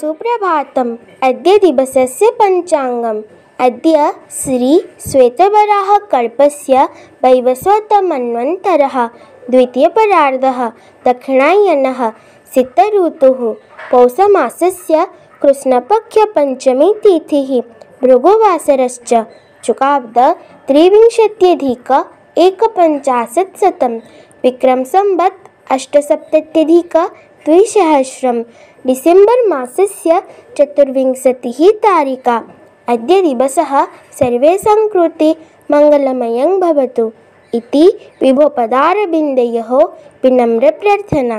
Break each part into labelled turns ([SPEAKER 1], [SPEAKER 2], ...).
[SPEAKER 1] सुप्रभातम् अद्य दिवस दिवसस्य पञ्चाङ्गम् अद्य दक्षिणायन शीत ऋतु पौषमास से कृष्णपक्ष पंचमी तिथि भृगुवासरश्च चुकाब्द त्रिविंशत्यधिक एकपञ्चाशत्शतं अष्ट अष्टसप्तत्यधिक द्विसहस्रं डिसेम्बर् मासस्य चतुर्विंशतिः तारिका अद्य दिवसः सर्वेषां कृते मङ्गलमयं भवतु इति विभोपदारबिन्दयोः विनम्रप्रार्थना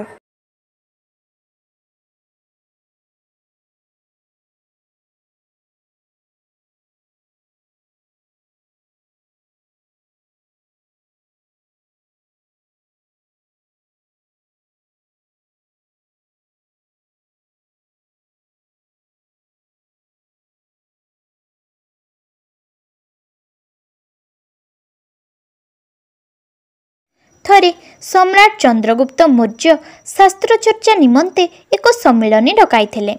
[SPEAKER 2] ଥରେ ସମ୍ରାଟ ଚନ୍ଦ୍ରଗୁପ୍ତ ମୌର୍ଯ୍ୟ ଶାସ୍ତ୍ର ଚର୍ଚ୍ଚା ନିମନ୍ତେ ଏକ ସମ୍ମିଳନୀ ଡକାଇଥିଲେ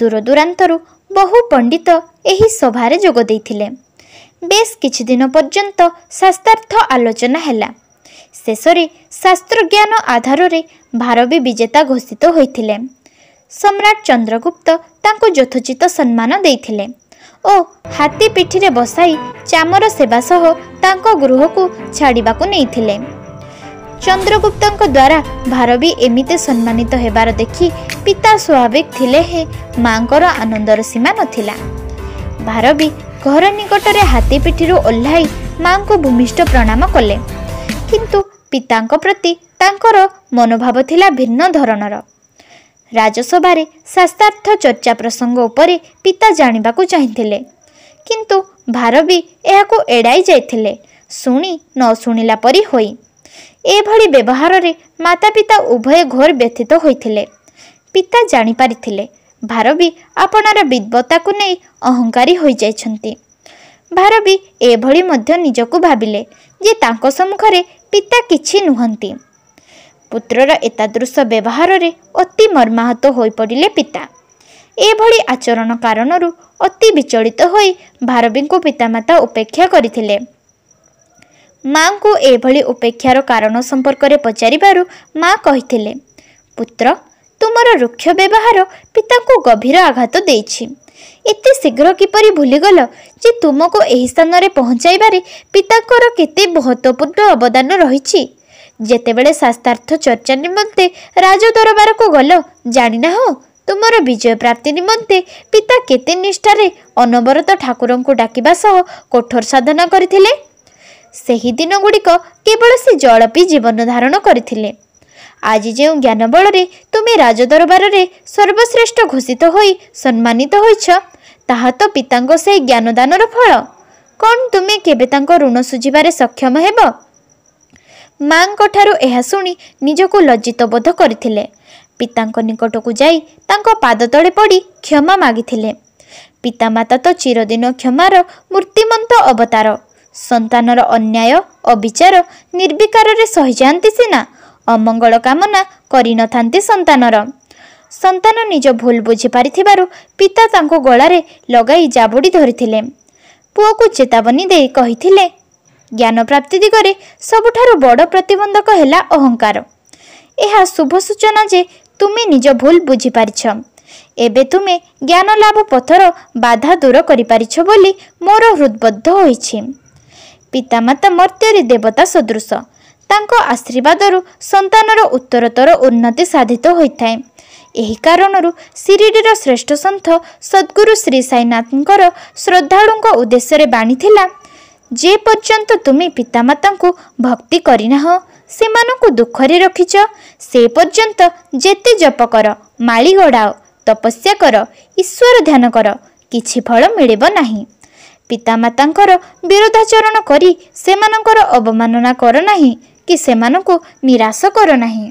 [SPEAKER 2] ଦୂରଦୂରାନ୍ତରୁ ବହୁ ପଣ୍ଡିତ ଏହି ସଭାରେ ଯୋଗ ଦେଇଥିଲେ ବେଶ କିଛି ଦିନ ପର୍ଯ୍ୟନ୍ତ ଶାସ୍ତ୍ରାର୍ଥ ଆଲୋଚନା ହେଲା ଶେଷରେ ଶାସ୍ତ୍ରଜ୍ଞାନ ଆଧାରରେ ଭାରବୀ ବିଜେତା ଘୋଷିତ ହୋଇଥିଲେ ସମ୍ରାଟ ଚନ୍ଦ୍ରଗୁପ୍ତ ତାଙ୍କୁ ଯଥୋଚିତ ସମ୍ମାନ ଦେଇଥିଲେ ଓ ହାତୀ ପିଠିରେ ବସାଇ ଚାମର ସେବା ସହ ତାଙ୍କ ଗୃହକୁ ଛାଡ଼ିବାକୁ ନେଇଥିଲେ ଚନ୍ଦ୍ରଗୁପ୍ତଙ୍କ ଦ୍ୱାରା ଭାରବି ଏମିତି ସମ୍ମାନିତ ହେବାର ଦେଖି ପିତା ସ୍ୱାଭାବିକ ଥିଲେ ହେଁ ମାଙ୍କର ଆନନ୍ଦର ସୀମା ନଥିଲା ଭାରବି ଘର ନିକଟରେ ହାତୀ ପିଠିରୁ ଓହ୍ଲାଇ ମାଙ୍କୁ ଭୂମିଷ୍ଠ ପ୍ରଣାମ କଲେ କିନ୍ତୁ ପିତାଙ୍କ ପ୍ରତି ତାଙ୍କର ମନୋଭାବ ଥିଲା ଭିନ୍ନ ଧରଣର ରାଜସଭାରେ ଶାସ୍ତ୍ରାର୍ଥ ଚର୍ଚ୍ଚା ପ୍ରସଙ୍ଗ ଉପରେ ପିତା ଜାଣିବାକୁ ଚାହିଁଥିଲେ କିନ୍ତୁ ଭାରବି ଏହାକୁ ଏଡ଼ାଇ ଯାଇଥିଲେ ଶୁଣି ନ ଶୁଣିଲା ପରି ହୋଇ ଏଭଳି ବ୍ୟବହାରରେ ମାତାପିତା ଉଭୟ ଘୋର ବ୍ୟଥିତ ହୋଇଥିଲେ ପିତା ଜାଣିପାରିଥିଲେ ଭାରବୀ ଆପଣାର ବିଦ୍ବତାକୁ ନେଇ ଅହଙ୍କାରୀ ହୋଇଯାଇଛନ୍ତି ଭାରବୀ ଏଭଳି ମଧ୍ୟ ନିଜକୁ ଭାବିଲେ ଯେ ତାଙ୍କ ସମ୍ମୁଖରେ ପିତା କିଛି ନୁହନ୍ତି ପୁତ୍ରର ଏତାଦୃଶ ବ୍ୟବହାରରେ ଅତି ମର୍ମାହତ ହୋଇପଡ଼ିଲେ ପିତା ଏଭଳି ଆଚରଣ କାରଣରୁ ଅତି ବିଚଳିତ ହୋଇ ଭାରବୀଙ୍କୁ ପିତାମାତା ଉପେକ୍ଷା କରିଥିଲେ ମାଆଙ୍କୁ ଏଭଳି ଉପେକ୍ଷାର କାରଣ ସମ୍ପର୍କରେ ପଚାରିବାରୁ ମା' କହିଥିଲେ ପୁତ୍ର ତୁମର ରୁକ୍ଷ ବ୍ୟବହାର ପିତାଙ୍କୁ ଗଭୀର ଆଘାତ ଦେଇଛି ଏତେ ଶୀଘ୍ର କିପରି ଭୁଲିଗଲ ଯେ ତୁମକୁ ଏହି ସ୍ଥାନରେ ପହଞ୍ଚାଇବାରେ ପିତାଙ୍କର କେତେ ମହତ୍ତ୍ୱପୂର୍ଣ୍ଣ ଅବଦାନ ରହିଛି ଯେତେବେଳେ ଶାସ୍ତ୍ରାର୍ଥ ଚର୍ଚ୍ଚା ନିମନ୍ତେ ରାଜଦରବାରକୁ ଗଲ ଜାଣିନାହଁ ତୁମର ବିଜୟ ପ୍ରାପ୍ତି ନିମନ୍ତେ ପିତା କେତେ ନିଷ୍ଠାରେ ଅନବରତ ଠାକୁରଙ୍କୁ ଡାକିବା ସହ କଠୋର ସାଧନା କରିଥିଲେ ସେହି ଗୁଡ଼ିକ କେବଳ ସେ ଜଳ ପିଇ ଜୀବନ ଧାରଣ କରିଥିଲେ ଆଜି ଯେଉଁ ଜ୍ଞାନ ବଳରେ ତୁମେ ରାଜଦରବାରରେ ସର୍ବଶ୍ରେଷ୍ଠ ଘୋଷିତ ହୋଇ ସମ୍ମାନିତ ହୋଇଛ ତାହା ତ ପିତାଙ୍କ ସେହି ଜ୍ଞାନଦାନର ଫଳ କ'ଣ ତୁମେ କେବେ ତାଙ୍କ ଋଣ ଶୁଝିବାରେ ସକ୍ଷମ ହେବ ମାଙ୍କଠାରୁ ଏହା ଶୁଣି ନିଜକୁ ଲଜ୍ଜିତ ବୋଧ କରିଥିଲେ ପିତାଙ୍କ ନିକଟକୁ ଯାଇ ତାଙ୍କ ପାଦ ତଳେ ପଡ଼ି କ୍ଷମା ମାଗିଥିଲେ ପିତାମାତା ତ ଚିରଦିନ କ୍ଷମାର ମୂର୍ତ୍ତିମନ୍ତ ଅବତାର ସନ୍ତାନର ଅନ୍ୟାୟ ଅବିଚାର ନିର୍ବିକାରରେ ସହିଯାଆନ୍ତି ସିନା ଅମଙ୍ଗଳ କାମନା କରିନଥାନ୍ତି ସନ୍ତାନର ସନ୍ତାନ ନିଜ ଭୁଲ ବୁଝିପାରିଥିବାରୁ ପିତା ତାଙ୍କୁ ଗଳାରେ ଲଗାଇ ଜାବୁଡ଼ି ଧରିଥିଲେ ପୁଅକୁ ଚେତାବନୀ ଦେଇ କହିଥିଲେ ଜ୍ଞାନ ପ୍ରାପ୍ତି ଦିଗରେ ସବୁଠାରୁ ବଡ଼ ପ୍ରତିବନ୍ଧକ ହେଲା ଅହଙ୍କାର ଏହା ଶୁଭ ସୂଚନା ଯେ ତୁମେ ନିଜ ଭୁଲ ବୁଝିପାରିଛ ଏବେ ତୁମେ ଜ୍ଞାନ ଲାଭ ପଥର ବାଧା ଦୂର କରିପାରିଛ ବୋଲି ମୋର ହୃଦ୍ବଦ୍ଧ ହୋଇଛି ପିତାମାତା ମର୍ତ୍ତ୍ୟରେ ଦେବତା ସଦୃଶ ତାଙ୍କ ଆଶୀର୍ବାଦରୁ ସନ୍ତାନର ଉତ୍ତରତର ଉନ୍ନତି ସାଧିତ ହୋଇଥାଏ ଏହି କାରଣରୁ ଶିରିଡ଼ିର ଶ୍ରେଷ୍ଠ ସନ୍ଥ ସଦ୍ଗୁରୁ ଶ୍ରୀ ସାଇନାଥଙ୍କର ଶ୍ରଦ୍ଧାଳୁଙ୍କ ଉଦ୍ଦେଶ୍ୟରେ ବାଣୀ ଥିଲା ଯେପର୍ଯ୍ୟନ୍ତ ତୁମେ ପିତାମାତାଙ୍କୁ ଭକ୍ତି କରିନାହ ସେମାନଙ୍କୁ ଦୁଃଖରେ ରଖିଛ ସେ ପର୍ଯ୍ୟନ୍ତ ଯେତେ ଜପ କର ମାଳି ଗଡ଼ାଅ ତପସ୍ୟା କର ଈଶ୍ୱର ଧ୍ୟାନ କର କିଛି ଫଳ ମିଳିବ ନାହିଁ ପିତାମାତାଙ୍କର ବିରୋଧାଚରଣ କରି ସେମାନଙ୍କର ଅବମାନନା କର ନାହିଁ କି ସେମାନଙ୍କୁ ନିରାଶ କର ନାହିଁ